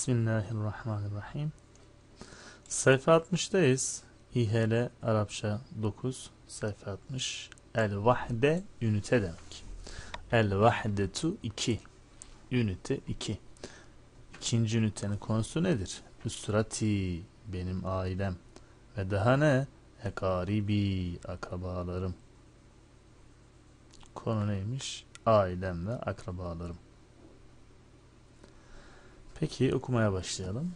Bismillahirrahmanirrahim. Sayfa 60'dayız. İHL Arapça 9 sayfa 60. El vahde ünite demek. El vahdetu 2. Ünite 2. İkinci ünitenin konusu nedir? Üsrati benim ailem ve daha ne? Ekaribi akrabalarım. Konu neymiş? Ailem ve akrabalarım. Peki okumaya başlayalım.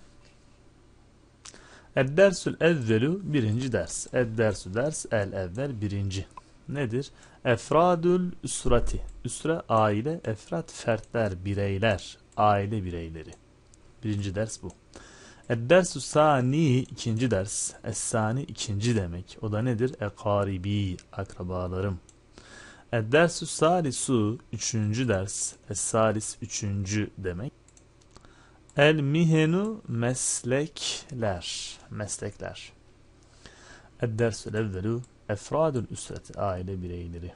Eddersül evvelu birinci ders. Eddersü ders el evvel birinci. Nedir? Efradül üsrati. Üsre aile, efrat fertler, bireyler, aile bireyleri. Birinci ders bu. Eddersü sani ikinci ders. es ikinci demek. O da nedir? Ekaribi, akrabalarım. Eddersü salisu üçüncü ders. es üçüncü demek. El mihenu meslekler. Meslekler. Eddersül evvelu efradül üsreti aile bireyleri. 1.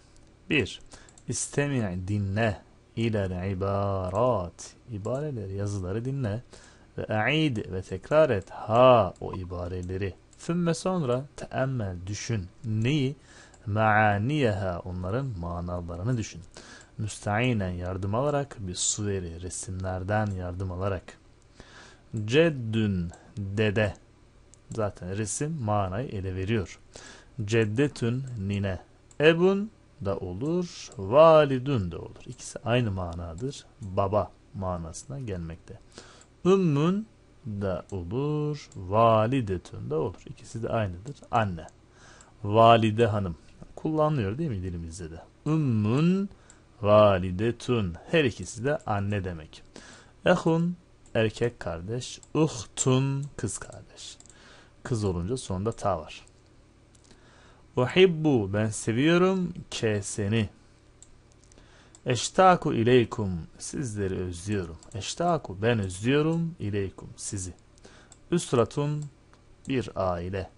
Bir, İstemi' dinle ilel ibarat. İbareleri, yazıları dinle. Ve e'id ve tekrar et ha o ibareleri. Fümme sonra teemmel düşün. Neyi? Me'aniyeha onların manalarını düşün müsteinen yardım alarak bir suveri resimlerden yardım alarak Ceddün dede. Zaten resim manayı ele veriyor. Ceddetün nine. Ebun da olur, Validün de olur. İkisi aynı manadır. Baba manasına gelmekte. Ümmün da olur, validetün de olur. İkisi de aynıdır. Anne. Valide hanım. Kullanılıyor değil mi dilimizde de? Ümmün validetün. Her ikisi de anne demek. Ehun erkek kardeş. Uhtun kız kardeş. Kız olunca sonunda ta var. Uhibbu ben seviyorum ke seni. Eştaku ileykum sizleri özlüyorum. Eştaku ben özlüyorum ileykum sizi. Üsratun bir aile.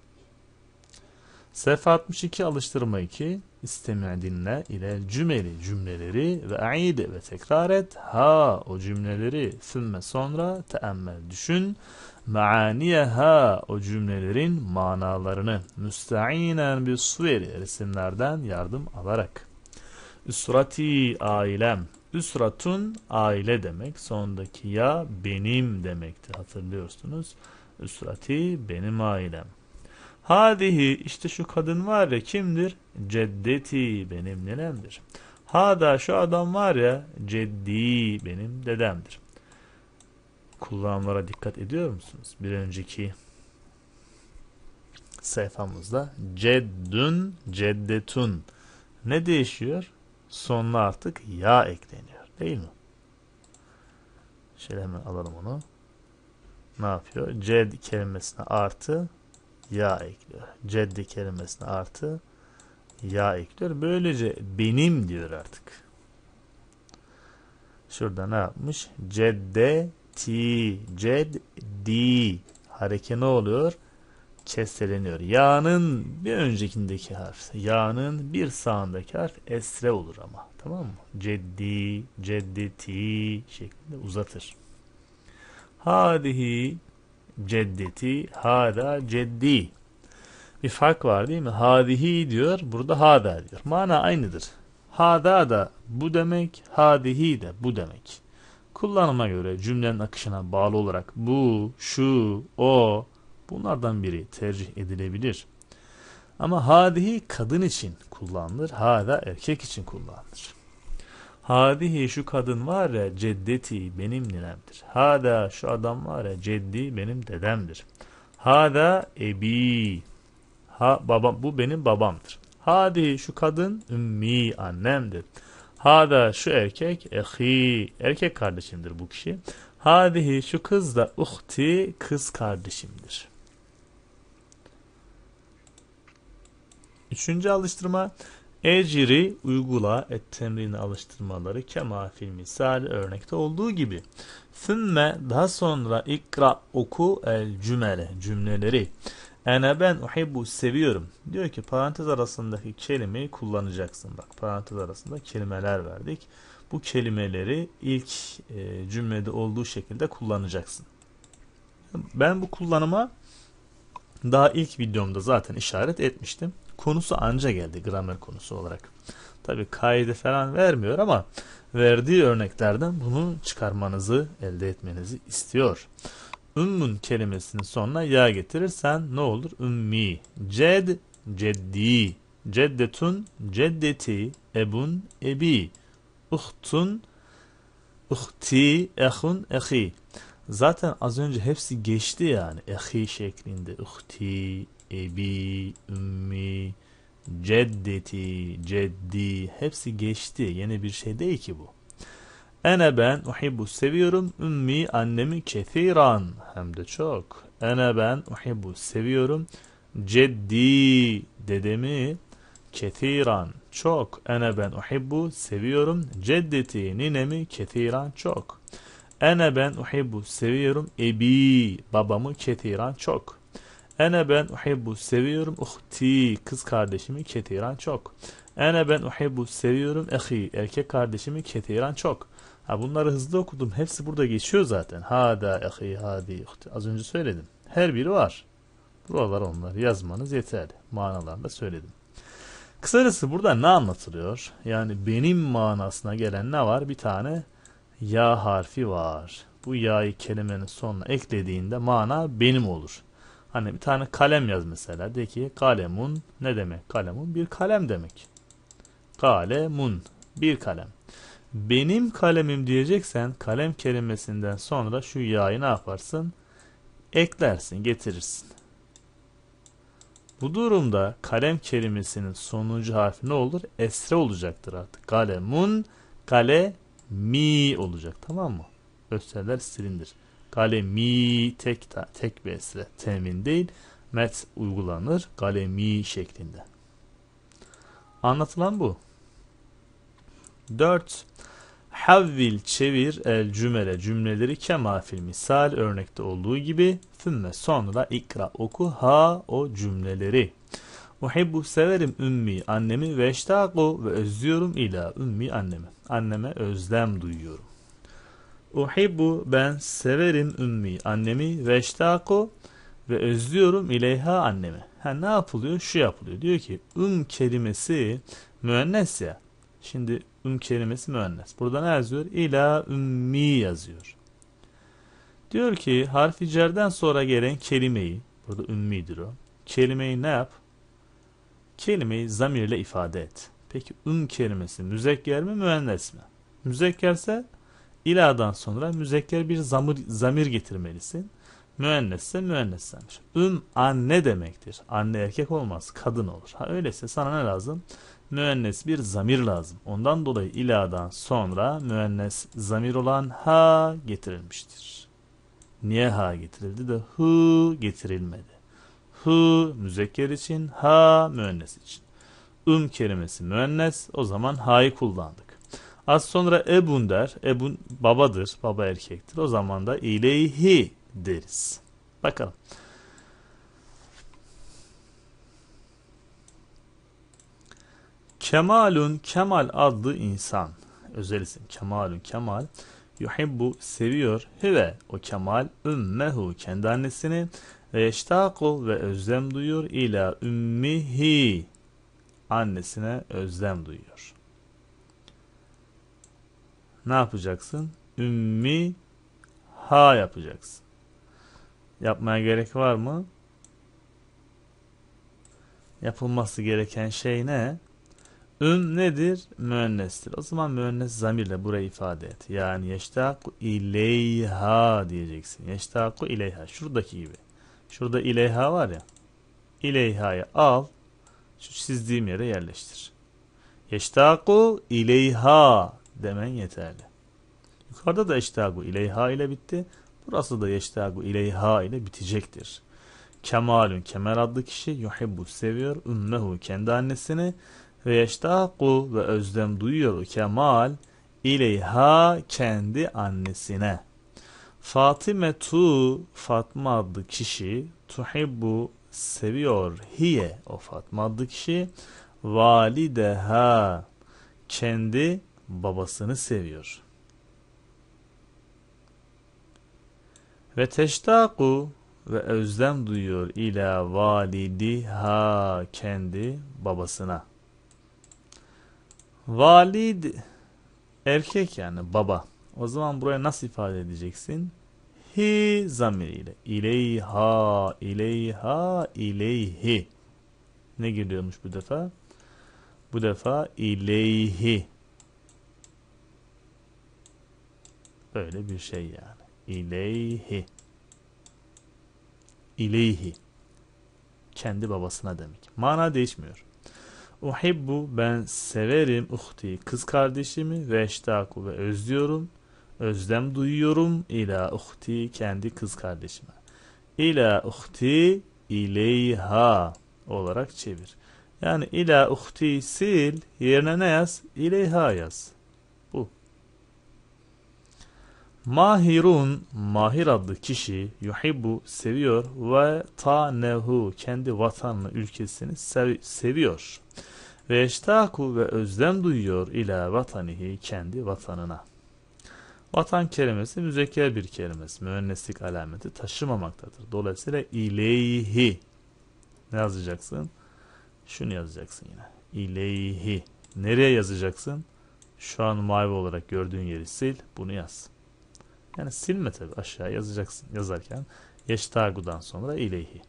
Sayfa 62 alıştırma 2 İstemi' dinle ile cümeli cümleleri ve aide ve tekrar et ha o cümleleri sümme sonra teemmel düşün ha o cümlelerin manalarını müstainen bir suveri resimlerden yardım alarak üsrati ailem üsratun aile demek sondaki ya benim demekti hatırlıyorsunuz üsrati benim ailem Hadihi işte şu kadın var ya kimdir? Ceddeti benim nenemdir. Hada şu adam var ya ceddi benim dedemdir. Kullanımlara dikkat ediyor musunuz? Bir önceki sayfamızda ceddün ceddetun ne değişiyor? Sonuna artık ya ekleniyor değil mi? Şöyle hemen alalım onu. Ne yapıyor? Ced kelimesine artı ya ekliyor. Ceddi kelimesine artı ya ekliyor. Böylece benim diyor artık. Şurada ne yapmış? Cedde ti ced hareke ne oluyor? Keseleniyor. Ya'nın bir öncekindeki harf, ya'nın bir sağındaki harf esre olur ama. Tamam mı? Ceddi, ceddeti şeklinde uzatır. Hadihi ceddeti, hada ceddi. Bir fark var değil mi? Hadihi diyor, burada hada diyor. Mana aynıdır. Hada da bu demek, hadihi de bu demek. Kullanıma göre cümlenin akışına bağlı olarak bu, şu, o bunlardan biri tercih edilebilir. Ama hadihi kadın için kullanılır, hada erkek için kullanılır. Hadihi şu kadın var ya ceddeti benim ninemdir. Hada şu adam var ya ceddi benim dedemdir. Hada ebi. Ha babam bu benim babamdır. Hadi şu kadın ümmi annemdir. Hada şu erkek ehi erkek kardeşimdir bu kişi. Hadihi şu kız da uhti kız kardeşimdir. Üçüncü alıştırma Ecri uygula et temrini alıştırmaları kema fil misal örnekte olduğu gibi. Sümme daha sonra ikra oku el cümle cümleleri. Ene ben uhibbu seviyorum. Diyor ki parantez arasındaki kelimeyi kullanacaksın. Bak parantez arasında kelimeler verdik. Bu kelimeleri ilk e, cümlede olduğu şekilde kullanacaksın. Ben bu kullanıma daha ilk videomda zaten işaret etmiştim. Konusu anca geldi gramer konusu olarak. Tabi kaydı falan vermiyor ama verdiği örneklerden bunu çıkarmanızı elde etmenizi istiyor. Ümmün kelimesinin sonuna ya getirirsen ne olur? Ümmi. Ced, ceddi. Ceddetun, ceddeti. Ebun, ebi. Uhtun, uhti. Ehun, ehi. Zaten az önce hepsi geçti yani. Ehi şeklinde. Uhti, ebi, ümmi, ceddeti, ceddi. Hepsi geçti. Yeni bir şey değil ki bu. Ene ben uhibbu seviyorum. Ümmi annemi kethiran. Hem de çok. Ene ben uhibbu seviyorum. Ceddi dedemi kethiran çok. Ene ben uhibbu seviyorum. Ceddeti ninemi kethiran çok. Ene ben uhibbu seviyorum ebi babamı ketiran çok. Ene ben uhibbu seviyorum uhti kız kardeşimi ketiran çok. Ene ben uhibbu seviyorum ehi erkek kardeşimi ketiran çok. Ha bunları hızlı okudum. Hepsi burada geçiyor zaten. Hada ehi hadi uhti. Az önce söyledim. Her biri var. Buralar onlar. yazmanız yeterli. da söyledim. Kısacası burada ne anlatılıyor? Yani benim manasına gelen ne var? Bir tane ya harfi var. Bu ya'yı kelimenin sonuna eklediğinde mana benim olur. Hani bir tane kalem yaz mesela. De ki kalemun ne demek? Kalemun bir kalem demek. Kalemun bir kalem. Benim kalemim diyeceksen kalem kelimesinden sonra şu ya'yı ne yaparsın? Eklersin, getirirsin. Bu durumda kalem kelimesinin sonuncu harfi ne olur? Esre olacaktır artık. Kalemun, kale mi olacak tamam mı? Östeller silindir. mi tek ta, tek besre temin değil met uygulanır mi şeklinde. Anlatılan bu. 4. Havvil çevir el cümle cümleleri kema fil misal örnekte olduğu gibi fümme sonra ikra oku ha o cümleleri. Muhibbu severim ümmi annemi ve eştaku ve özlüyorum ila ümmi anneme. Anneme özlem duyuyorum. Uhibbu ben severim ümmi annemi ve eştaku ve özlüyorum ileyha anneme. Ha ne yapılıyor? Şu yapılıyor. Diyor ki üm um kelimesi müennes ya. Şimdi üm um kelimesi müennes. Burada ne yazıyor? İla ümmi yazıyor. Diyor ki harfi cerden sonra gelen kelimeyi burada ümmidir o. Kelimeyi ne yap? kelimeyi zamirle ifade et. Peki üm kelimesi müzekker mi müennes mi? Müzekkerse iladan sonra müzekker bir zamir, zamir getirmelisin. Müennesse müennes zamir. Üm anne demektir. Anne erkek olmaz, kadın olur. Ha öyleyse sana ne lazım? Müennes bir zamir lazım. Ondan dolayı iladan sonra müennes zamir olan ha getirilmiştir. Niye ha getirildi de hı getirilmedi? Hı müzekker için, ha müennes için. Üm kelimesi müennes, o zaman ha'yı kullandık. Az sonra ebun der, ebun babadır, baba erkektir. O zaman da ileyhi deriz. Bakalım. Kemalun Kemal adlı insan. Özel isim Kemalun Kemal. Yuhibbu seviyor. Hüve o Kemal ümmehu kendi annesini ve yeştaku ve özlem duyuyor ila ümmihi annesine özlem duyuyor. Ne yapacaksın? Ümmi ha yapacaksın. Yapmaya gerek var mı? Yapılması gereken şey ne? Üm nedir? Müennestir. O zaman müennes zamirle burayı ifade et. Yani yeştaku ileyha diyeceksin. Yeştaku ileyha. Şuradaki gibi. Şurada ileyha var ya. İleyha'yı al. Şu çizdiğim yere yerleştir. Yeştaku ileyha demen yeterli. Yukarıda da eştagu ileyha ile bitti. Burası da yeştagu ileyha ile bitecektir. Kemalün Kemal adlı kişi yuhibbu seviyor ümmehu kendi annesini ve yeştaku ve özlem duyuyor Kemal ileyha kendi annesine. Fatime tu Fatma adlı kişi tuhibbu seviyor hiye o Fatma adlı kişi valideha kendi babasını seviyor. Ve teştaku ve özlem duyuyor ila validiha kendi babasına. Valid erkek yani baba. O zaman buraya nasıl ifade edeceksin? Hi zamiriyle. İleyha, ileyha, ileyhi. Ne geliyormuş bu defa? Bu defa ileyhi. Böyle bir şey yani. İleyhi. İleyhi. Kendi babasına demek. Mana değişmiyor. Uhibbu ben severim uhti kız kardeşimi ve eştaku ve özlüyorum Özlem duyuyorum ila uhti kendi kız kardeşime. İla uhti ileyha olarak çevir. Yani ila uhti sil yerine ne yaz? İleyha yaz. Bu. Mahirun Mahir adlı kişi yuhibbu seviyor ve ta nehu kendi vatanını ülkesini sev seviyor. Ve eştaku ve özlem duyuyor ila vatanihi kendi vatanına. Vatan kelimesi müzekker bir kelimesi. Müenneslik alameti taşımamaktadır. Dolayısıyla ileyhi ne yazacaksın? Şunu yazacaksın yine. İleyhi. Nereye yazacaksın? Şu an mavi olarak gördüğün yeri sil. Bunu yaz. Yani silme tabi aşağı yazacaksın. Yazarken yeştagudan sonra ileyhi.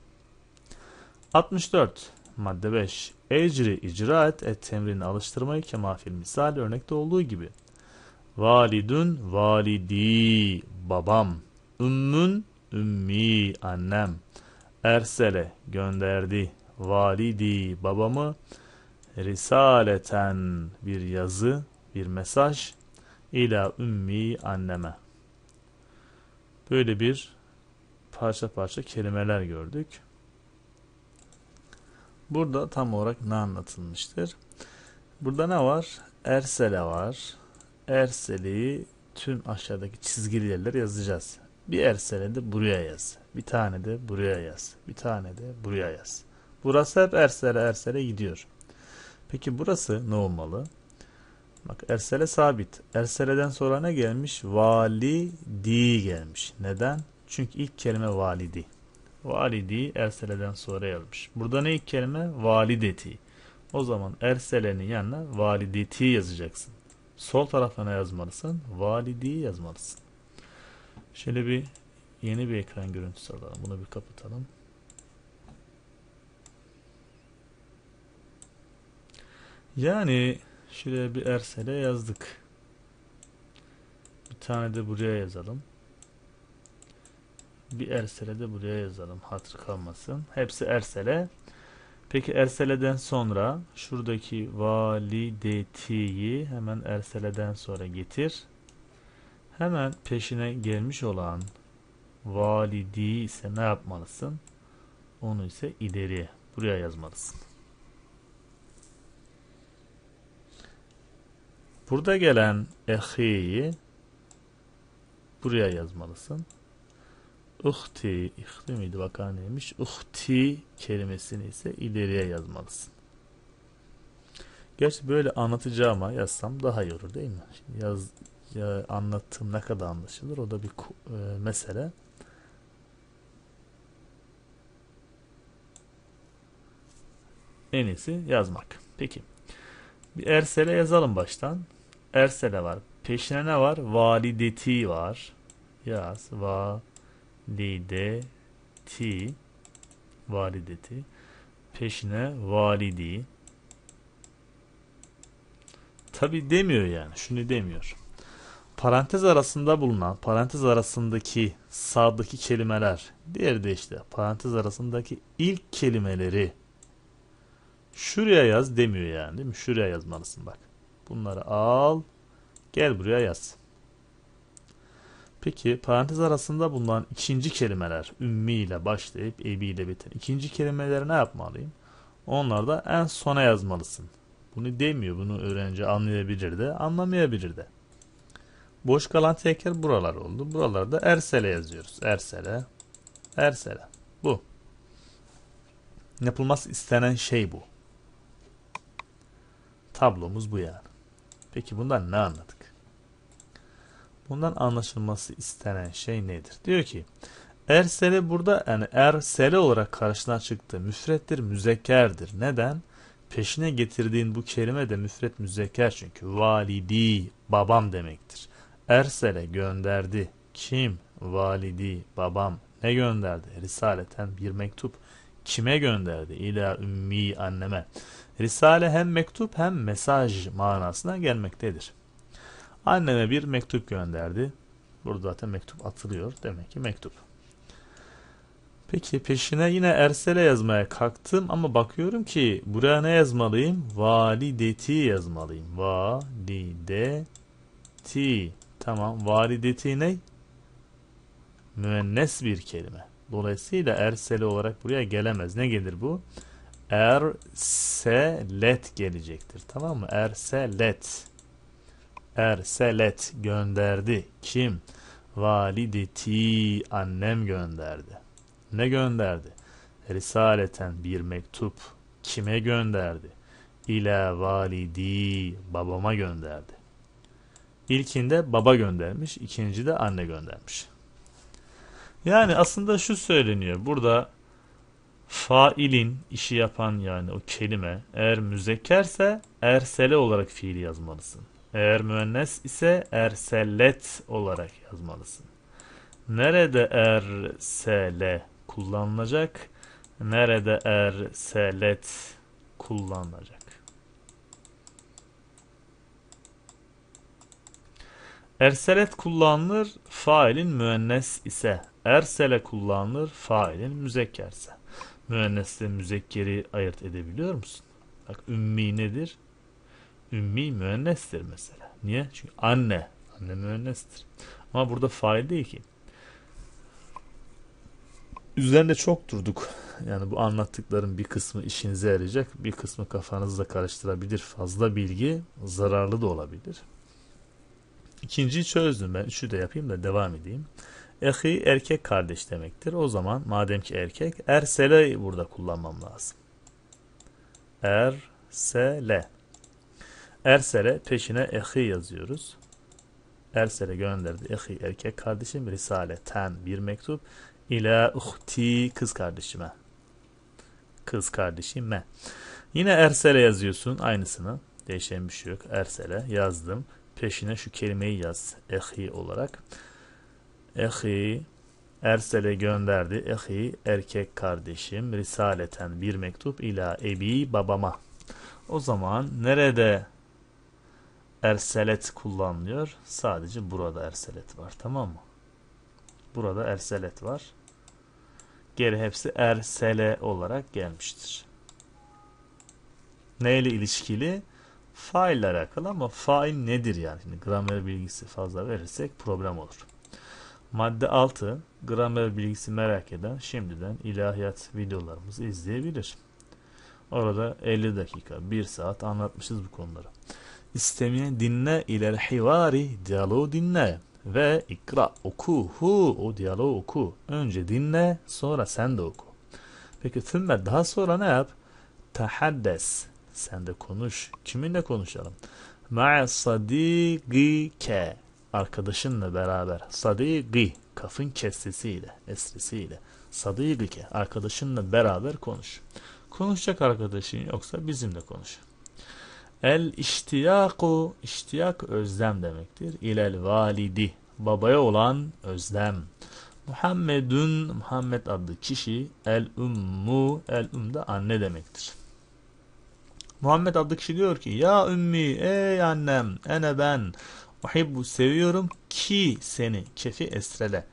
64. Madde 5. Ecri icra et et temrini alıştırmayı kemafil misal örnekte olduğu gibi. Validun validi babam. Ümmün ümmi annem. Ersele gönderdi validi babamı. Risaleten bir yazı, bir mesaj ila ümmi anneme. Böyle bir parça parça kelimeler gördük. Burada tam olarak ne anlatılmıştır? Burada ne var? Ersele var erseleyi tüm aşağıdaki çizgili yerler yazacağız. Bir ersele de buraya yaz. Bir tane de buraya yaz. Bir tane de buraya yaz. Burası hep ersele ersele gidiyor. Peki burası ne olmalı? Bak ersele sabit. Erseleden sonra ne gelmiş? Validi gelmiş. Neden? Çünkü ilk kelime validi. Validi erseleden sonra yazmış. Burada ne ilk kelime? Valideti. O zaman erselenin yanına valideti yazacaksın. Sol tarafta ne yazmalısın? Validiyi yazmalısın. Şöyle bir yeni bir ekran görüntüsü alalım. Bunu bir kapatalım. Yani şuraya bir ersele yazdık. Bir tane de buraya yazalım. Bir ersele de buraya yazalım. Hatır kalmasın. Hepsi ersele. Peki erseleden sonra şuradaki validetiyi hemen erseleden sonra getir. Hemen peşine gelmiş olan validi ise ne yapmalısın? Onu ise ileriye buraya yazmalısın. Burada gelen ehi'yi buraya yazmalısın. Uhti, ihti miydi bakaneymiş? Uhti kelimesini ise ileriye yazmalısın. Gerçi böyle anlatacağıma yazsam daha iyi olur değil mi? Şimdi yaz, ya anlattığım ne kadar anlaşılır o da bir e, mesele. En iyisi yazmak. Peki. Bir Ersel'e yazalım baştan. Ersel'e var. Peşine ne var? Valideti var. Yaz. Va valideti valideti peşine validi tabi demiyor yani şunu demiyor parantez arasında bulunan parantez arasındaki sağdaki kelimeler diğer de işte parantez arasındaki ilk kelimeleri şuraya yaz demiyor yani değil mi şuraya yazmalısın bak bunları al gel buraya yaz Peki parantez arasında bulunan ikinci kelimeler ümmi ile başlayıp ebi ile biten ikinci kelimeleri ne yapmalıyım? Onlar da en sona yazmalısın. Bunu demiyor. Bunu öğrenci anlayabilir de anlamayabilir de. Boş kalan teker buralar oldu. Buralarda ersele yazıyoruz. Ersele. Ersele. Bu. Yapılması istenen şey bu. Tablomuz bu yani. Peki bundan ne anladık? Bundan anlaşılması istenen şey nedir? Diyor ki ersele burada yani ersele olarak karşına çıktı. Müfrettir, müzekkerdir. Neden? Peşine getirdiğin bu kelime de müfret müzekker çünkü validi babam demektir. Ersele gönderdi. Kim? Validi babam. Ne gönderdi? Risaleten bir mektup. Kime gönderdi? İla ümmi anneme. Risale hem mektup hem mesaj manasına gelmektedir. Anneme bir mektup gönderdi. Burada zaten mektup atılıyor. Demek ki mektup. Peki peşine yine Ersel'e yazmaya kalktım ama bakıyorum ki buraya ne yazmalıyım? Valideti yazmalıyım. Valideti. Tamam. Valideti ne? Müennes bir kelime. Dolayısıyla Ersel'e olarak buraya gelemez. Ne gelir bu? Erselet gelecektir. Tamam mı? Erselet erselet gönderdi. Kim? Valideti annem gönderdi. Ne gönderdi? Risaleten bir mektup. Kime gönderdi? İle validi babama gönderdi. İlkinde baba göndermiş, ikinci de anne göndermiş. Yani aslında şu söyleniyor. Burada failin işi yapan yani o kelime eğer müzekkerse ersele olarak fiili yazmalısın. Eğer müennes ise erselet olarak yazmalısın. Nerede ersele kullanılacak? Nerede erselet kullanılacak? Erselet kullanılır failin müennes ise. Ersele kullanılır failin müzekkerse. Müennesle müzekkeri ayırt edebiliyor musun? Bak ümmi nedir? Ümmi müennestir mesela. Niye? Çünkü anne. Anne müennestir. Ama burada fail değil ki. Üzerinde çok durduk. Yani bu anlattıkların bir kısmı işinize yarayacak, bir kısmı kafanızda karıştırabilir. Fazla bilgi zararlı da olabilir. İkinciyi çözdüm ben. Üçü de yapayım da devam edeyim. Ehi erkek kardeş demektir. O zaman madem ki erkek ersele burada kullanmam lazım. Ersele. Ersel'e peşine ehi yazıyoruz. Ersel'e gönderdi. Ehi erkek kardeşim. Risale bir mektup. İla uhti kız kardeşime. Kız kardeşime. Yine Ersel'e yazıyorsun aynısını. Değişen bir şey yok. Ersel'e yazdım. Peşine şu kelimeyi yaz. Ehi olarak. Ehi Ersel'e gönderdi. Ehi erkek kardeşim. Risaleten bir mektup ila ebi babama. O zaman nerede erselet kullanılıyor. Sadece burada erselet var tamam mı? Burada erselet var. Geri hepsi ersele olarak gelmiştir. Neyle ilişkili? Fail ile alakalı ama fail nedir yani? Şimdi gramer bilgisi fazla verirsek problem olur. Madde 6 gramer bilgisi merak eden şimdiden ilahiyat videolarımızı izleyebilir. Orada 50 dakika, 1 saat anlatmışız bu konuları istemeye dinle ile hivari diyaloğu dinle ve ikra oku hu o diyaloğu oku. Önce dinle sonra sen de oku. Peki tümme daha sonra ne yap? Tahaddes. Sen de konuş. Kiminle konuşalım? Ma'a sadikike. Arkadaşınla beraber. Sadiki. Kafın kestisiyle, esrisiyle. Sadikike. Arkadaşınla beraber konuş. Konuşacak arkadaşın yoksa bizimle konuş. El iştiyaku, iştiyak özlem demektir. İlel validi, babaya olan özlem. Muhammedun, Muhammed adlı kişi. El ummu, el um da anne demektir. Muhammed adlı kişi diyor ki ya ümmi ey annem ene ben uhibbu seviyorum ki seni kefi esrele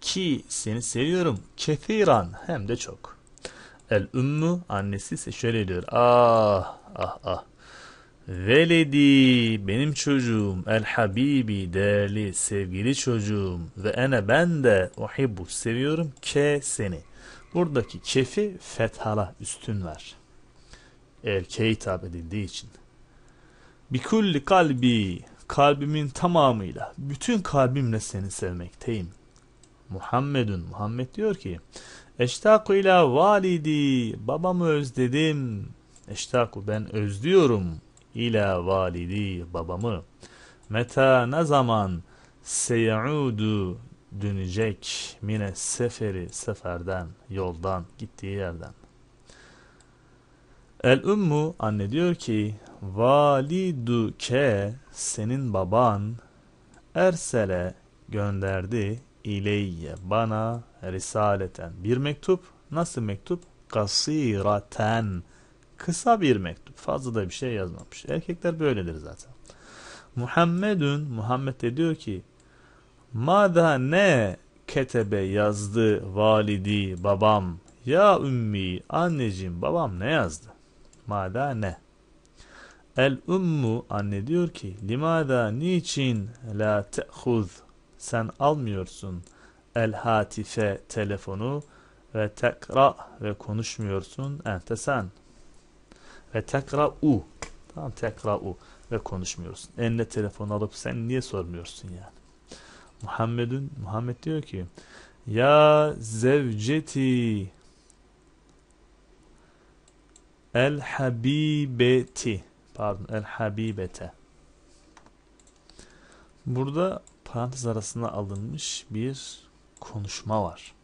ki seni seviyorum kefiran hem de çok. El ümmü annesi ise şöyle diyor ah ah ah Veledi benim çocuğum el habibi değerli sevgili çocuğum ve ene ben de uhibbu seviyorum ke seni. Buradaki kefi fethala üstün var. Erkeğe hitap edildiği için. Bikulli kalbi kalbimin tamamıyla bütün kalbimle seni sevmekteyim. Muhammedun Muhammed diyor ki Eştaku ila validi babamı özledim. Eştaku ben özlüyorum ila validi babamı. Meta ne zaman seyudu dönecek mine seferi seferden, yoldan, gittiği yerden. El ummu anne diyor ki ke senin baban ersele gönderdi ileyye bana risaleten bir mektup nasıl mektup kasiraten Kısa bir mektup. Fazla da bir şey yazmamış. Erkekler böyledir zaten. Muhammedun Muhammed de diyor ki Mada ne ketebe yazdı validi babam ya ümmi anneciğim babam ne yazdı? Mada ne? El ummu anne diyor ki limada niçin la te'huz sen almıyorsun el hatife telefonu ve tekra ve konuşmuyorsun ente sen. Ve tekra u. Tamam tekra u. Ve konuşmuyorsun. Eline telefon alıp sen niye sormuyorsun yani? Muhammed'in Muhammed diyor ki Ya zevceti El habibeti pardon el habibete Burada parantez arasında alınmış bir konuşma var.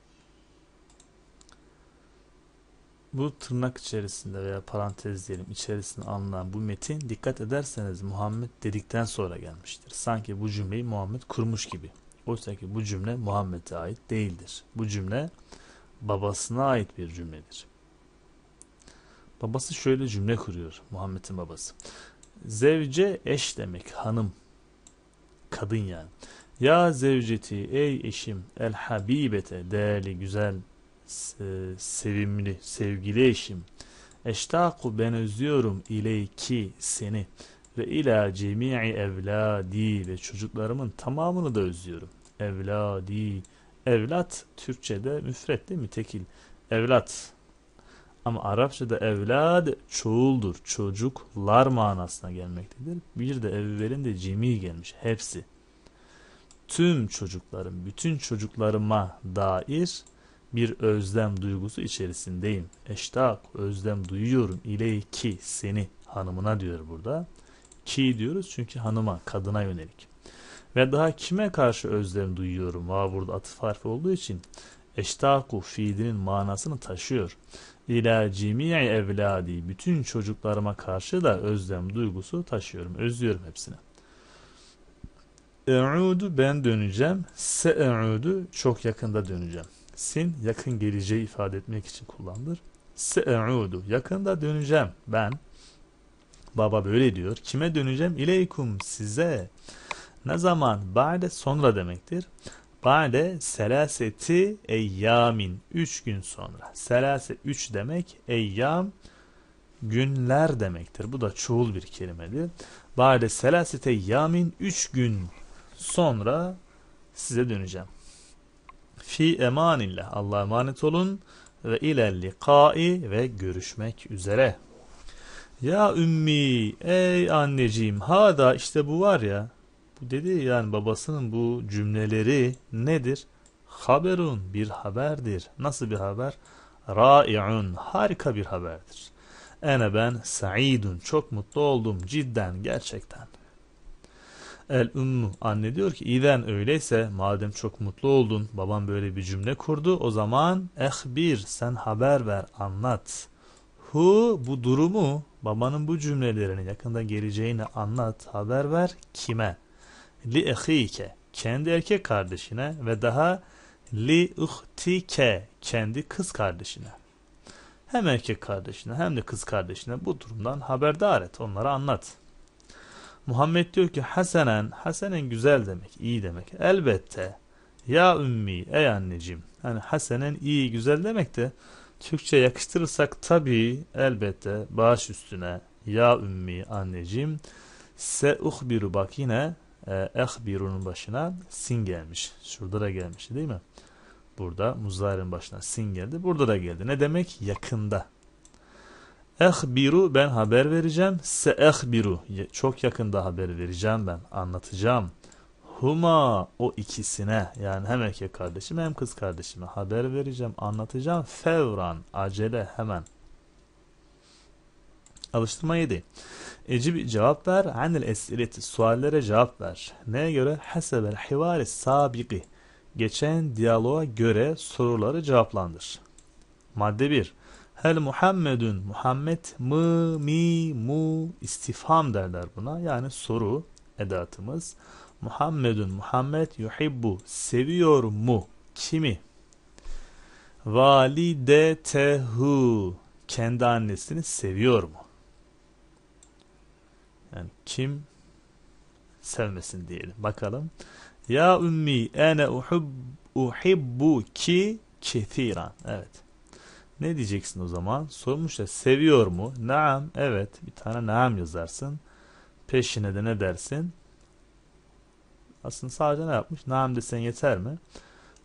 Bu tırnak içerisinde veya parantez diyelim içerisinde alınan bu metin dikkat ederseniz Muhammed dedikten sonra gelmiştir. Sanki bu cümleyi Muhammed kurmuş gibi. Oysa ki bu cümle Muhammed'e ait değildir. Bu cümle babasına ait bir cümledir. Babası şöyle cümle kuruyor Muhammed'in babası. Zevce eş demek hanım. Kadın yani. Ya zevceti ey eşim el habibete değerli güzel sevimli, sevgili eşim. Eştaku ben özlüyorum ileyki seni ve ila cemi'i evladi ve çocuklarımın tamamını da özlüyorum. Evladi, evlat Türkçe'de müfret değil mi? Tekil, evlat. Ama Arapça'da evlad çoğuldur. Çocuklar manasına gelmektedir. Bir de evvelin de cemi gelmiş. Hepsi. Tüm çocukların, bütün çocuklarıma dair bir özlem duygusu içerisindeyim. Eştak özlem duyuyorum ki seni hanımına diyor burada. Ki diyoruz çünkü hanıma kadına yönelik. Ve daha kime karşı özlem duyuyorum? Va burada atıf harfi olduğu için eştaku fiilinin manasını taşıyor. İla cimiye evladi bütün çocuklarıma karşı da özlem duygusu taşıyorum. Özlüyorum hepsini. E'udu ben döneceğim. Se'udu çok yakında döneceğim. Sin yakın geleceği ifade etmek için kullanılır. Se'udu yakında döneceğim ben. Baba böyle diyor. Kime döneceğim? İleykum size. Ne zaman? Ba'de sonra demektir. Ba'de selaseti eyyamin. Üç gün sonra. Selase üç demek. Eyyam günler demektir. Bu da çoğul bir kelimedir. Ba'de selasete yamin üç gün sonra size döneceğim fi emanillah. Allah'a emanet olun ve ilerli. likai ve görüşmek üzere. Ya ümmi ey anneciğim hada işte bu var ya bu dedi yani babasının bu cümleleri nedir? Haberun bir haberdir. Nasıl bir haber? Rai'un harika bir haberdir. Ene ben saidun çok mutlu oldum cidden gerçekten. El ümmü anne diyor ki İden öyleyse madem çok mutlu oldun babam böyle bir cümle kurdu o zaman ehbir sen haber ver anlat. Hu bu durumu babanın bu cümlelerini yakında geleceğini anlat haber ver kime? Li ehike kendi erkek kardeşine ve daha li uhtike kendi kız kardeşine. Hem erkek kardeşine hem de kız kardeşine bu durumdan haberdar et onlara anlat. Muhammed diyor ki hasenen, hasenen güzel demek, iyi demek. Elbette. Ya ümmi, ey anneciğim. Hani hasenen iyi, güzel demek de Türkçe yakıştırırsak tabii elbette baş üstüne ya ümmi anneciğim se uhbiru bak yine e, ehbirunun başına sin gelmiş. Şurada da gelmişti değil mi? Burada muzarin başına sin geldi. Burada da geldi. Ne demek? Yakında. Ehbiru ben haber vereceğim. Se ehbiru çok yakında haber vereceğim ben. Anlatacağım. Huma o ikisine yani hem erkek kardeşim hem kız kardeşime haber vereceğim, anlatacağım. Fevran acele hemen. Alıştırma 7. Ecib cevap ver. Anil esireti suallere cevap ver. Neye göre? Hasebel hivari sabiki. Geçen diyaloğa göre soruları cevaplandır. Madde 1. El Muhammedun Muhammed mı mi mu istifham derler buna. Yani soru edatımız. Muhammedun Muhammed yuhibbu seviyor mu? Kimi? Validetehu kendi annesini seviyor mu? Yani kim sevmesin diyelim. Bakalım. Ya ümmi ene uhub, uhibbu ki kethiran. Evet. Ne diyeceksin o zaman? Sormuş ya seviyor mu? Naam. Evet. Bir tane naam yazarsın. Peşine de ne dersin? Aslında sadece ne yapmış? Naam desen yeter mi?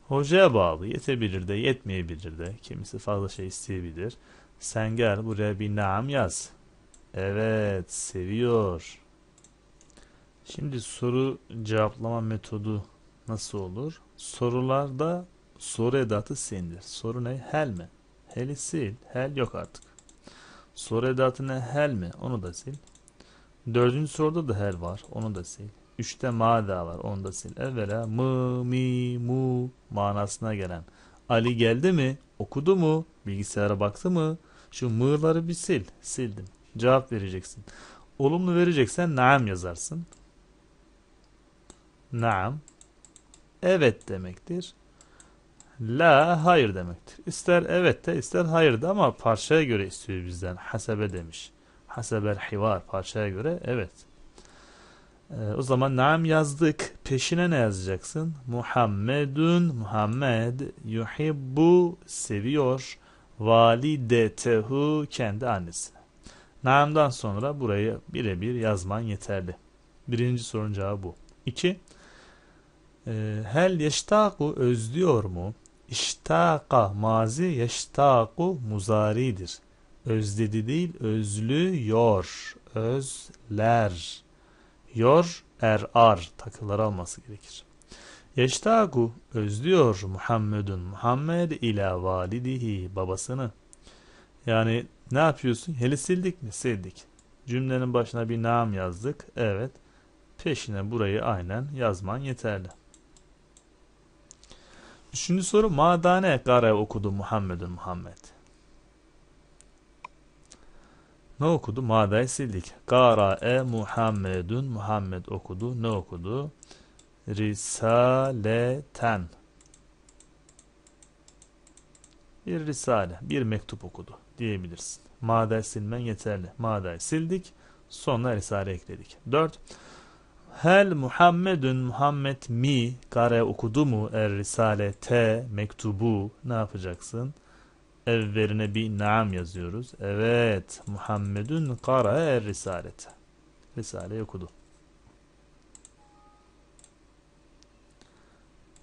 Hocaya bağlı. Yetebilir de yetmeyebilir de. Kimisi fazla şey isteyebilir. Sen gel buraya bir naam yaz. Evet. Seviyor. Şimdi soru cevaplama metodu nasıl olur? Sorularda soru edatı sindir. Soru ne? Hel mi? Heli sil. Hel yok artık. Soru edatına hel mi? Onu da sil. Dördüncü soruda da hel var. Onu da sil. Üçte mada var. Onu da sil. Evvela mı, mi, mu manasına gelen. Ali geldi mi? Okudu mu? Bilgisayara baktı mı? Şu mı'ları bir sil. Sildim. Cevap vereceksin. Olumlu vereceksen naam yazarsın. Naam. Evet demektir. La hayır demektir. İster evet de ister hayır da ama parçaya göre istiyor bizden. Hasebe demiş. Hasebel hivar parçaya göre evet. Ee, o zaman naam yazdık. Peşine ne yazacaksın? Muhammedun Muhammed yuhibbu seviyor validetehu kendi annesi. Naam'dan sonra burayı birebir yazman yeterli. Birinci sorun cevabı bu. İki, e, hel yeştaku özlüyor mu? İştaka mazi yeştaku muzaridir. Özledi değil özlüyor. Özler. Yor er ar takılar alması gerekir. Yeştaku özlüyor Muhammedun Muhammed ila validihi babasını. Yani ne yapıyorsun? Heli sildik mi? Sildik. Cümlenin başına bir nam yazdık. Evet. Peşine burayı aynen yazman yeterli. Üçüncü soru madane kare okudu Muhammed'in Muhammed. Ne okudu? Madayı sildik. Kara e Muhammedun Muhammed okudu. Ne okudu? Risaleten. Bir risale, bir mektup okudu diyebilirsin. Madayı silmen yeterli. Madayı sildik. Sonra risale ekledik. 4. Hel Muhammedun Muhammed mi kare okudu mu er risale te mektubu ne yapacaksın? Evverine bir naam yazıyoruz. Evet Muhammedun kara er risalete. Risale okudu.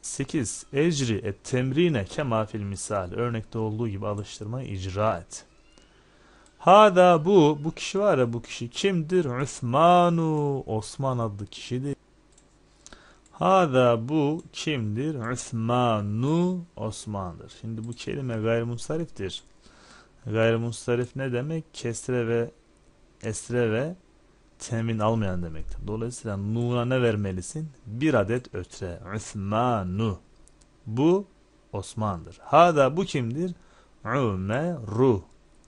8. Ecri et temrine kema fil misal. Örnekte olduğu gibi alıştırma icra et. Hada bu, bu kişi var ya bu kişi kimdir? Osmanu, Osman adlı kişidir. Hada bu kimdir? Osmanu, Osman'dır. Şimdi bu kelime gayrimustariftir. Gayrimustarif ne demek? Kesre ve esre ve temin almayan demektir. Dolayısıyla nuna ne vermelisin? Bir adet ötre. Osmanu. Bu Osman'dır. Hada bu kimdir? Umeru.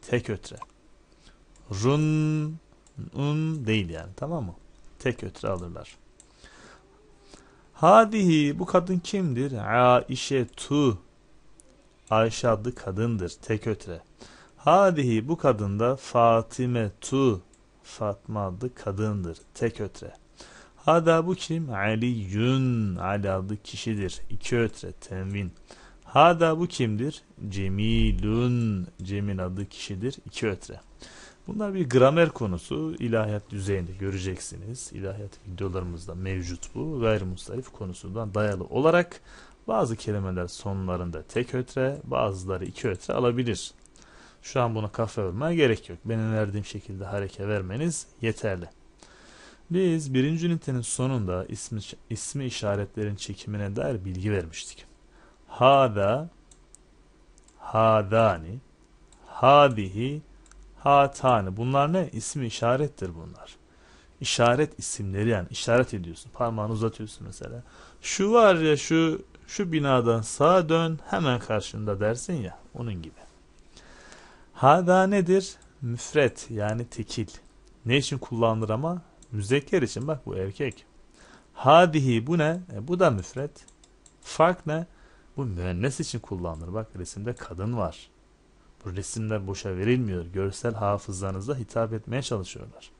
Tek ötre. Run un değil yani tamam mı? Tek ötre alırlar. Hadihi bu kadın kimdir? Aişe tu. Ayşe adlı kadındır. Tek ötre. Hadihi bu kadın da Fatime tu. Fatma adlı kadındır. Tek ötre. Hada bu kim? Ali Yun, Ali adlı kişidir. iki ötre. Tenvin. Hada bu kimdir? Cemilun. Cemil adlı kişidir. iki ötre. Bunlar bir gramer konusu. İlahiyat düzeyinde göreceksiniz. İlahiyat videolarımızda mevcut bu. Gayrimustarif konusundan dayalı olarak bazı kelimeler sonlarında tek ötre, bazıları iki ötre alabilir. Şu an buna kafa vermeye gerek yok. Ben verdiğim şekilde hareket vermeniz yeterli. Biz birinci ünitenin sonunda ismi, ismi işaretlerin çekimine dair bilgi vermiştik. Hada, hadani, hadihi, Hatani. Bunlar ne? İsim işarettir bunlar. İşaret isimleri yani işaret ediyorsun. Parmağını uzatıyorsun mesela. Şu var ya şu şu binadan sağa dön hemen karşında dersin ya onun gibi. Hada nedir? Müfret yani tekil. Ne için kullanılır ama? Müzekker için bak bu erkek. Hadihi bu ne? E, bu da müfret. Fark ne? Bu müennes için kullanılır. Bak resimde kadın var. Bu resimler boşa verilmiyor. Görsel hafızanıza hitap etmeye çalışıyorlar.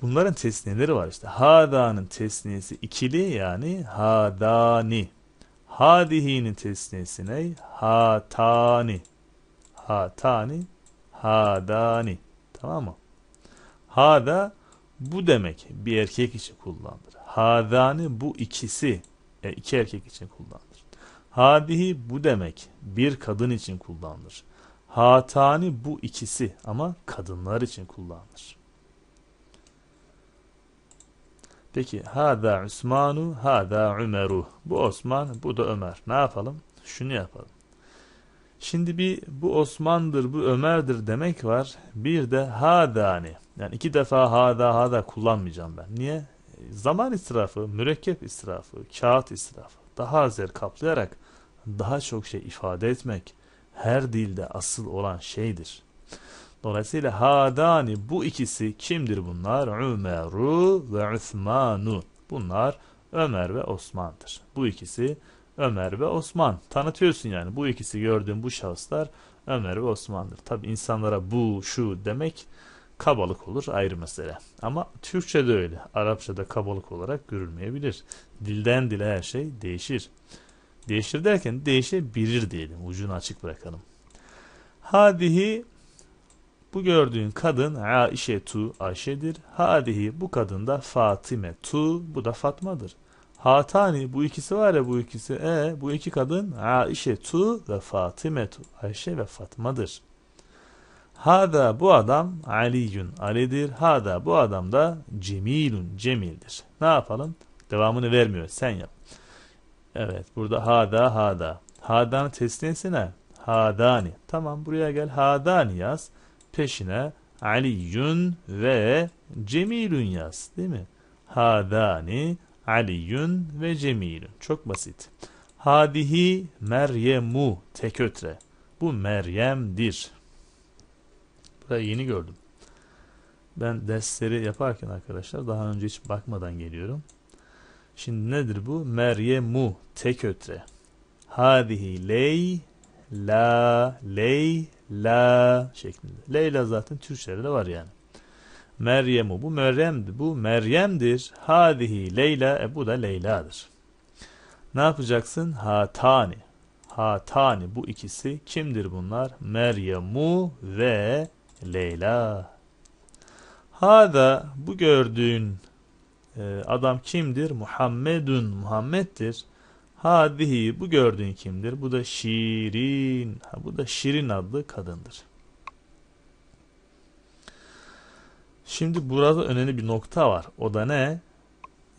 Bunların tesniyeleri var işte. Hada'nın tesniyesi ikili yani hadani. Hadihi'nin tesniyesi ne? Hatani. Hatani, hadani. Tamam mı? Hada bu demek bir erkek için kullanılır. Hadani bu ikisi. E, iki erkek için kullanılır. Hadihi bu demek bir kadın için kullanılır. Hatani bu ikisi ama kadınlar için kullanılır. Peki hada Osmanu, hada Ömeru. Bu Osman, bu da Ömer. Ne yapalım? Şunu yapalım. Şimdi bir bu Osman'dır, bu Ömer'dir demek var. Bir de hadani. Yani iki defa hada hada kullanmayacağım ben. Niye? Zaman israfı, mürekkep israfı, kağıt israfı. Daha az kaplayarak daha çok şey ifade etmek her dilde asıl olan şeydir. Dolayısıyla hadani bu ikisi kimdir bunlar? Ömeru ve Osmanu. Bunlar Ömer ve Osman'dır. Bu ikisi Ömer ve Osman. Tanıtıyorsun yani bu ikisi gördüğün bu şahıslar Ömer ve Osman'dır. Tabi insanlara bu şu demek kabalık olur ayrı mesele. Ama Türkçe'de öyle. Arapça'da kabalık olarak görülmeyebilir. Dilden dile her şey değişir. Değişir derken değişebilir diyelim. Ucunu açık bırakalım. Hadihi bu gördüğün kadın Aişe tu Ayşe'dir. Hadihi bu kadın da Fatime tu bu da Fatma'dır. Hatani bu ikisi var ya bu ikisi. E bu iki kadın Aişe tu ve Fatime tu Ayşe ve Fatma'dır. Hada bu adam Aliyun Ali'dir. Hada bu adam da Cemilun Cemil'dir. Ne yapalım? Devamını vermiyor. Sen yap. Evet burada hada hada. Hadan ne hadani. Tamam buraya gel hadani yaz. Peşine aliyun ve cemilun yaz değil mi? Hadani aliyun ve cemilun. Çok basit. Hadihi Meryemu tekötre. Bu Meryem'dir. Burayı yeni gördüm. Ben dersleri yaparken arkadaşlar daha önce hiç bakmadan geliyorum. Şimdi nedir bu? Meryemu tek tekötre. Hadihi ley la ley la şeklinde. Leyla zaten Türkçede de var yani. Meryemu bu Meryem'di. Bu Meryem'dir. Hadihi Leyla. E bu da Leyla'dır. Ne yapacaksın? Hatani. Hatani bu ikisi kimdir bunlar? Meryemu ve Leyla. Hada bu gördüğün ee, adam kimdir? Muhammedun Muhammed'dir. Hadihi bu gördüğün kimdir? Bu da Şirin. Ha, bu da Şirin adlı kadındır. Şimdi burada önemli bir nokta var. O da ne?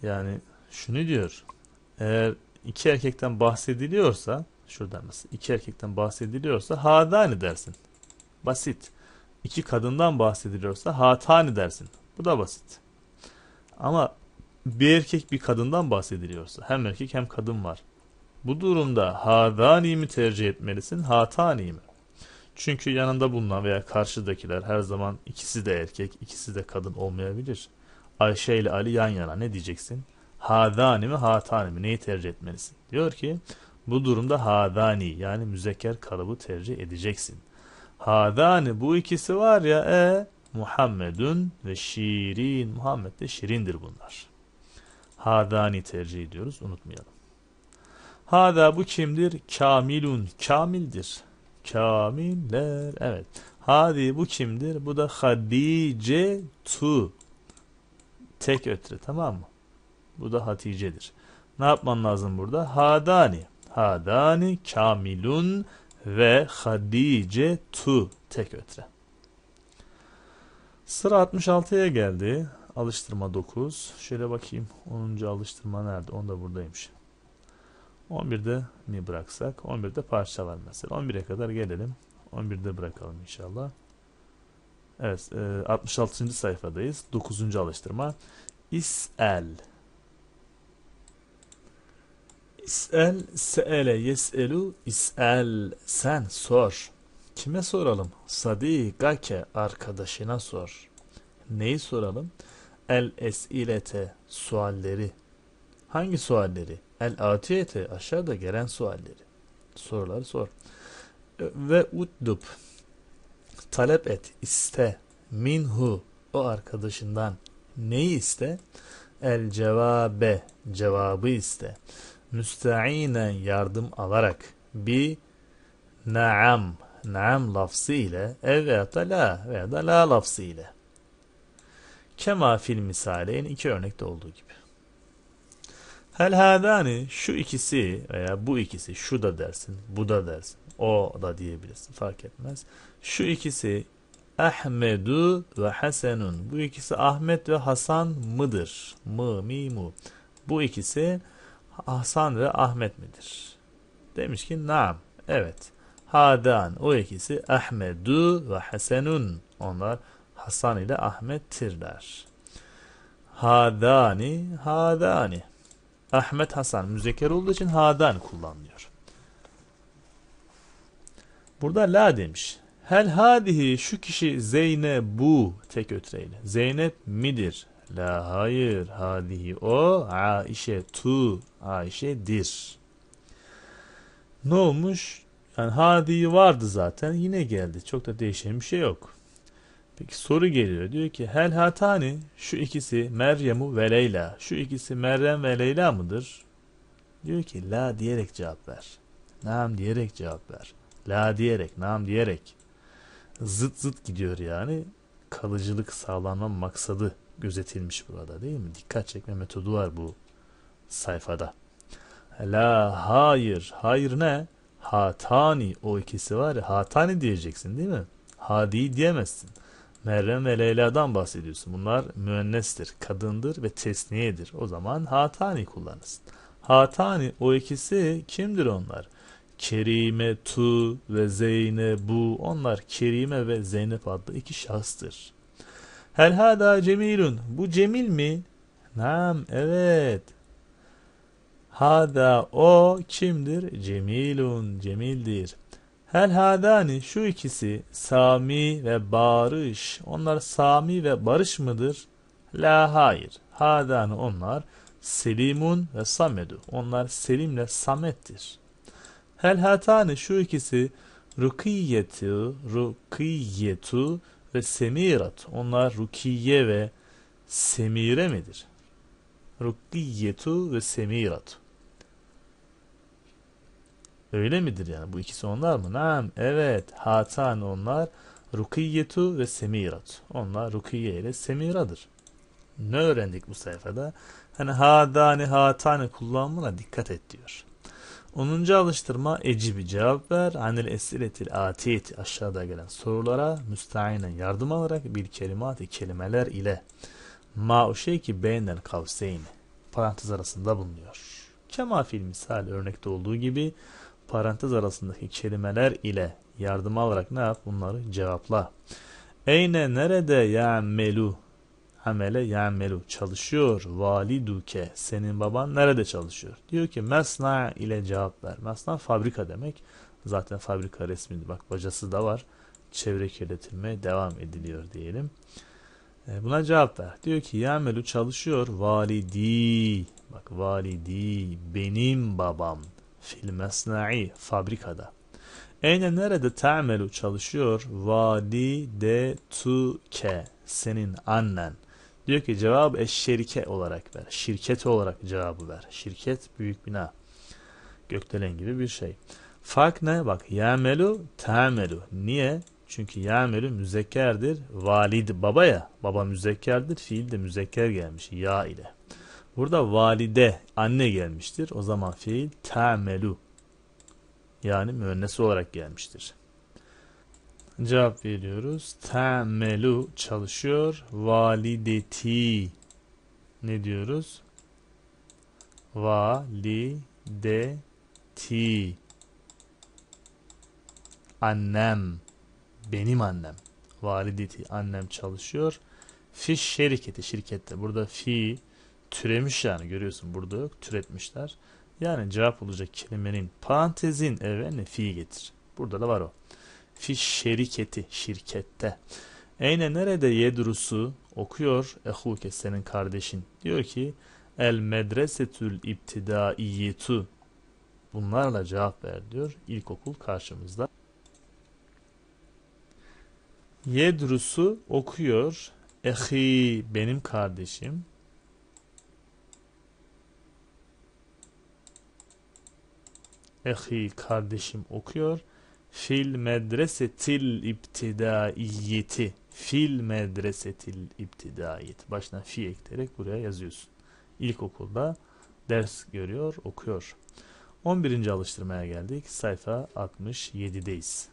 Yani şunu diyor. Eğer iki erkekten bahsediliyorsa şuradan mesela iki erkekten bahsediliyorsa hadani dersin. Basit. İki kadından bahsediliyorsa hatani dersin. Bu da basit. Ama bir erkek bir kadından bahsediliyorsa hem erkek hem kadın var. Bu durumda hadani mi tercih etmelisin, hatani mi? Çünkü yanında bulunan veya karşıdakiler her zaman ikisi de erkek, ikisi de kadın olmayabilir. Ayşe ile Ali yan yana ne diyeceksin? Hadani mi, hatani mi? Neyi tercih etmelisin? Diyor ki bu durumda hadani yani müzekker kalıbı tercih edeceksin. Hadani bu ikisi var ya e Muhammedun ve Şirin. Muhammed de Şirindir bunlar. Hadani tercih ediyoruz. Unutmayalım. Hada bu kimdir? Kamilun. Kamildir. Kamiller. Evet. Hadi bu kimdir? Bu da Hadice tu. Tek ötre tamam mı? Bu da Hatice'dir. Ne yapman lazım burada? Hadani. Hadani kamilun ve Hadice tu. Tek ötre. Sıra 66'ya geldi. Alıştırma 9. Şöyle bakayım 10. alıştırma nerede? 10 da buradaymış. 11'de mi bıraksak? 11'de parçalar var mesela. 11'e kadar gelelim. 11'de bırakalım inşallah. Evet, 66. E, sayfadayız. 9. alıştırma. İs'el. İs'el se'ele yes'elu is'el. Sen sor. Kime soralım? Sadikake arkadaşına sor. Neyi soralım? El esilete sualleri. Hangi sualleri? El atiyete aşağıda gelen sualleri. Soruları sor. Ve uddub talep et, iste. Minhu o arkadaşından neyi iste? El cevabe cevabı iste. Müsteinen yardım alarak bi naam naam lafzı ile ev veya la veya da la lafzı ile. Kema fil misaleyin iki örnekte olduğu gibi. Hel hadani şu ikisi veya bu ikisi şu da dersin, bu da dersin, o da diyebilirsin fark etmez. Şu ikisi Ahmedu ve Hasenun. Bu ikisi Ahmet ve Hasan mıdır? Mı, mi, mu. Bu ikisi Hasan ve Ahmet midir? Demiş ki nam, Evet. Hadan. O ikisi Ahmedu ve Hasenun. Onlar Hasan ile Ahmet'tirler. Hadani, hadani. Ahmet Hasan müzekker olduğu için hadan kullanılıyor. Burada la demiş. Hel hadihi şu kişi Zeynep bu tek ötreyle. Zeynep midir? La hayır hadihi o Aişe tu Aişe'dir. Ne olmuş? Yani hadi vardı zaten yine geldi. Çok da değişen bir şey yok. Peki soru geliyor. Diyor ki hel hatani şu ikisi Meryem'u ve Leyla. Şu ikisi Meryem ve Leyla mıdır? Diyor ki la diyerek cevap ver. Nam diyerek cevap ver. La diyerek, nam diyerek. Zıt zıt gidiyor yani. Kalıcılık sağlanma maksadı gözetilmiş burada değil mi? Dikkat çekme metodu var bu sayfada. La hayır. Hayır ne? Hatani. O ikisi var ya. Hatani diyeceksin değil mi? Hadi diyemezsin. Meryem ve Leyla'dan bahsediyorsun. Bunlar müennestir, kadındır ve tesniyedir. O zaman hatani kullanırsın. Hatani o ikisi kimdir onlar? Kerime, Tu ve Bu onlar Kerime ve Zeynep adlı iki şahıstır. Hel hada cemilun. Bu cemil mi? Nam evet. Hada o kimdir? Cemilun cemildir. Helhadani şu ikisi Sami ve Barış. Onlar Sami ve Barış mıdır? La hayır. Hadani onlar Selimun ve Samedu. Onlar Selimle Samet'tir. Helhatani şu ikisi rukiyeti, Rukiyetu ve Semirat. Onlar Rukiye ve Semire midir? Rukiyetu ve Semirat. Öyle midir yani? Bu ikisi onlar mı? Nam, evet. Hatan onlar. Rukiyetu ve Semirat. Onlar Rukiye ile Semira'dır. Ne öğrendik bu sayfada? Hani hadani hatani kullanmına dikkat et diyor. 10. alıştırma bir cevap ver. Anil esiletil atiyeti aşağıda gelen sorulara müsteinen yardım alarak bir kelimati kelimeler ile ma o şey ki beynel kavseyni parantez arasında bulunuyor. Kema fil misal örnekte olduğu gibi parantez arasındaki kelimeler ile yardım alarak ne yap? Bunları cevapla. Eyne nerede ya melu? Amele ya melu çalışıyor. Validuke senin baban nerede çalışıyor? Diyor ki mesna ile cevap ver. Mesna fabrika demek. Zaten fabrika resmiydi. Bak bacası da var. Çevre kirletilmeye devam ediliyor diyelim. E, buna cevap ver. Diyor ki ya melu çalışıyor. Validi. Bak validi benim babam. Fil mesna'i fabrikada. Eyne nerede ta'melu çalışıyor? Vadi Valide tuke senin annen. Diyor ki cevap eşşerike olarak ver. Şirketi olarak cevabı ver. Şirket büyük bina. Gökdelen gibi bir şey. Fark ne? Bak yamelu ta'melu. Niye? Çünkü yamelu müzekkerdir. Valid baba ya. Baba müzekkerdir. Fiil de müzekker gelmiş. Ya ile. Burada valide, anne gelmiştir. O zaman fiil temelu Yani müennesi olarak gelmiştir. Cevap veriyoruz. temelu çalışıyor. Valideti. Ne diyoruz? Valideti. Annem. Benim annem. Valideti annem çalışıyor. Fiş şirketi şirkette. Burada fi Türemiş yani görüyorsun burada yok. Türetmişler. Yani cevap olacak kelimenin parantezin evveline fi getir. Burada da var o. Fi şirketi, şirkette. Eyne nerede yedrusu okuyor ehuke senin kardeşin. Diyor ki el medresetül iptidaiyetu. Bunlarla cevap ver diyor. İlkokul karşımızda. Yedrusu okuyor. Ehi benim kardeşim. ehi kardeşim okuyor. Fil medresetil ibtidaiyeti. Fil medresetil ibtidaiyeti. Başına fi ekleyerek buraya yazıyorsun. İlkokulda ders görüyor, okuyor. 11. alıştırmaya geldik. Sayfa 67'deyiz.